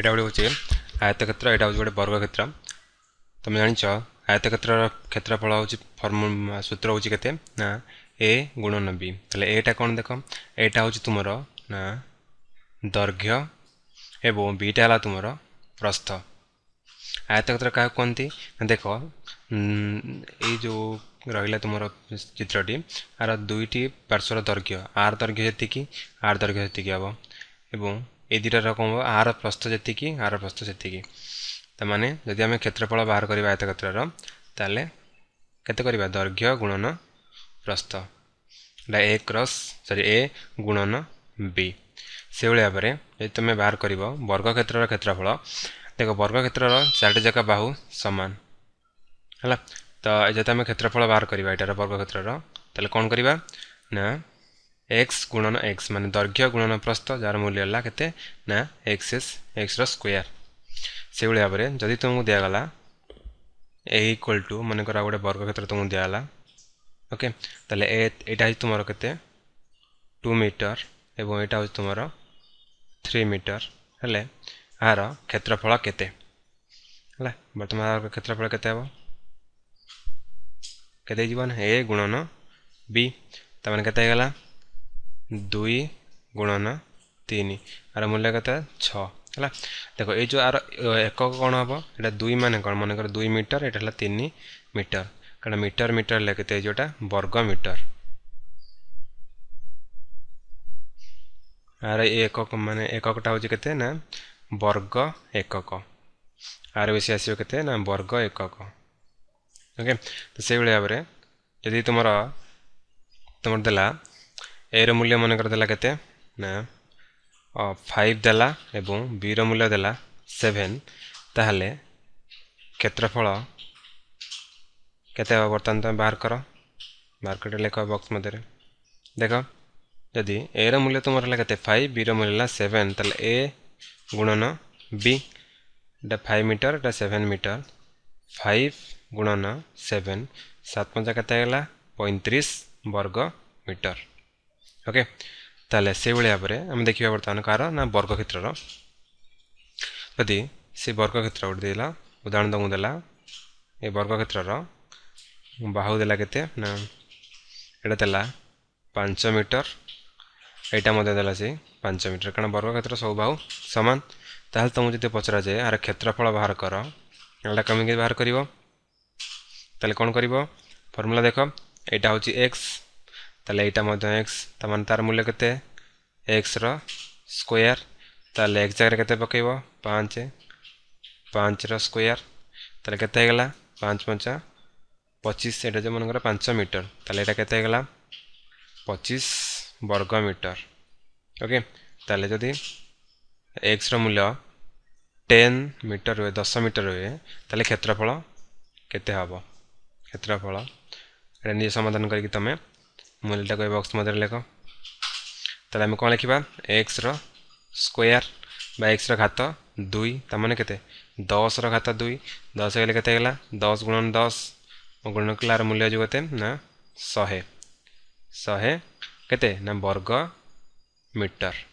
ଏଇଟା ଗୋଟେ ହେଉଛି ଆୟତ କ୍ଷେତ୍ର ଏଇଟା ହେଉଛି ଗୋଟେ ବର୍ଗ କ୍ଷେତ୍ର ତୁମେ ଜାଣିଛ ଆୟତ କ୍ଷେତ୍ରର କ୍ଷେତ୍ରଫଳ ହେଉଛି ଫର୍ମୁ ସୂତ୍ର ହେଉଛି କେତେ ନା ଏ ଗୁଣନ ବି ତାହେଲେ ଏଇଟା କ'ଣ ଦେଖ ଏଇଟା ହେଉଛି ତୁମର ନା ଦୈର୍ଘ୍ୟ ଏବଂ ବିଟା ହେଲା ତୁମର ପ୍ରସ୍ଥ ଆୟତ କ୍ଷେତ୍ର କାହାକୁ କୁହନ୍ତି ଦେଖ ଏଇ ଯେଉଁ ରହିଲା ତୁମର ଚିତ୍ରଟି ଆର ଦୁଇଟି ପାର୍ଶ୍ୱର ଦୈର୍ଘ୍ୟ ଆର୍ ଦୈର୍ଘ୍ୟ ଯେତିକି ଆର୍ ଦୈର୍ଘ୍ୟ ସେତିକି ହେବ ଏବଂ এই দুইটা রকম আহার প্রস্থ যেতিকি আহার প্রস্থ সেতিকি তার মানে যদি আমি ক্ষেত্রফল বাহার করা আয়তক্ষেত্রর তাহলে কত করা দৈর্ঘ্য গুণন প্রস্থ এটা এ ক্রস সরি এ গুণন বি সেইভাবে ভাবে যদি তুমি বাহার করব বর্গক্ষেত্রর ক্ষেত্রফল দেখ বর্গক্ষেত্রর চারিটি যাক বাহু সমান হল তো যদি আমি ক্ষেত্রফল বাহার করা এটার বর্গক্ষেত্রর তাহলে কম করা না एक्स गुणन एक्स मान दर्घ्य गुणन प्रस्थ जार मूल्य है के ना एक्स एस एक्स स्क्वयर से भाव में जदि तुमको दिगला ए इक्वल टू मन कर गोटे वर्ग क्षेत्र तुमको दिगला ओके तेल तुम के टू मीटर एवं यहाँ हूँ तुम थ्री मीटर हेले यार क्षेत्रफल के बर्तमान क्षेत्रफल के गुणन बी तमें केगला दुई गुणन तीन आर मूल्य कता छाला देख यो आर एक कौन हम यहाँ दुई मान कौन मन कर दुई मीटर यहाँ तीन मीटर कारण मीटर मीटर लगे जोटा वर्ग मीटर आर एक मान एककटा होते ना वर्ग एकक आर बस आसते ना वर्ग एकक ओके तो से भाव में यदि तुम तुम दे ए रूल्य मन करते फाइव देला बी रूल्य देला सेभेन ताल क्षेत्रफल के बर्तमान तुम बाहर कर मार्केट कर लिख बक्स मध्य देख जदि ए रूल्य तुम के फाइव बी रूल्य सेभेन तेल ए गुणन बी एटा फाइव मीटर एटा सेभेन मीटर फाइव गुणन सेभेन सात पंचा के पैंतीस वर्ग मीटर ଓକେ ତାହେଲେ ସେଇଭଳି ଭାବରେ ଆମେ ଦେଖିବା ବର୍ତ୍ତମାନ କାହାର ନା ବର୍ଗକ୍ଷେତ୍ରର ଯଦି ସେ ବର୍ଗକ୍ଷେତ୍ର ଗୋଟେ ଦେଲା ଉଦାହରଣ ତମକୁ ଦେଲା ଏ ବର୍ଗକ୍ଷେତ୍ରର ବାହୁ ଦେଲା କେତେ ନା ଏଇଟା ଦେଲା ପାଞ୍ଚ ମିଟର ଏଇଟା ମଧ୍ୟ ଦେଲା ସେ ପାଞ୍ଚ ମିଟର କାରଣ ବର୍ଗକ୍ଷେତ୍ର ସବୁ ବାହୁ ସମାନ ତାହେଲେ ତୁମକୁ ଯଦି ପଚରାଯାଏ ଏହାର କ୍ଷେତ୍ରଫଳ ବାହାର କର ଏଇଟା କେମିତି ବାହାର କରିବ ତାହେଲେ କ'ଣ କରିବ ଫର୍ମୁଲା ଦେଖ ଏଇଟା ହେଉଛି ଏକ୍ସ तेल यहाँ एक्स तमान तार मूल्य के एक्सर स्क्वयर तेल एक्स जगह के पक पाँच पाँच रकोयर तेल के पाँच पंच पचिश ये मन कर पांच मीटर तेल यहाँ के पचिश वर्ग मीटर ओके तेल जदि एक्सर मूल्य टेन मीटर हुए दस मीटर हुए तेल क्षेत्रफल के क्षेत्रफल ये निज समाधान करमें ମୂଲ୍ୟଟାକୁ ଏ ବକ୍ସ ମଧ୍ୟରେ ଲେଖ ତାହେଲେ ଆମେ କ'ଣ ଲେଖିବା ଏକ୍ସର ସ୍କୋୟାର বা ଏକ୍ସର ଘାତ ଦୁଇ ତା ମାନେ କେତେ ଦଶର ଘାତ ଦୁଇ ଦଶ ହେଲେ କେତେ ହେଇଗଲା ଦଶ ଗୁଣନ ଦଶ ଗୁଣନ କଲାର ମୂଲ୍ୟ ଯେଉଁ କେତେ ନା ଶହେ ଶହେ କେତେ ନା ବର୍ଗ ମିଟର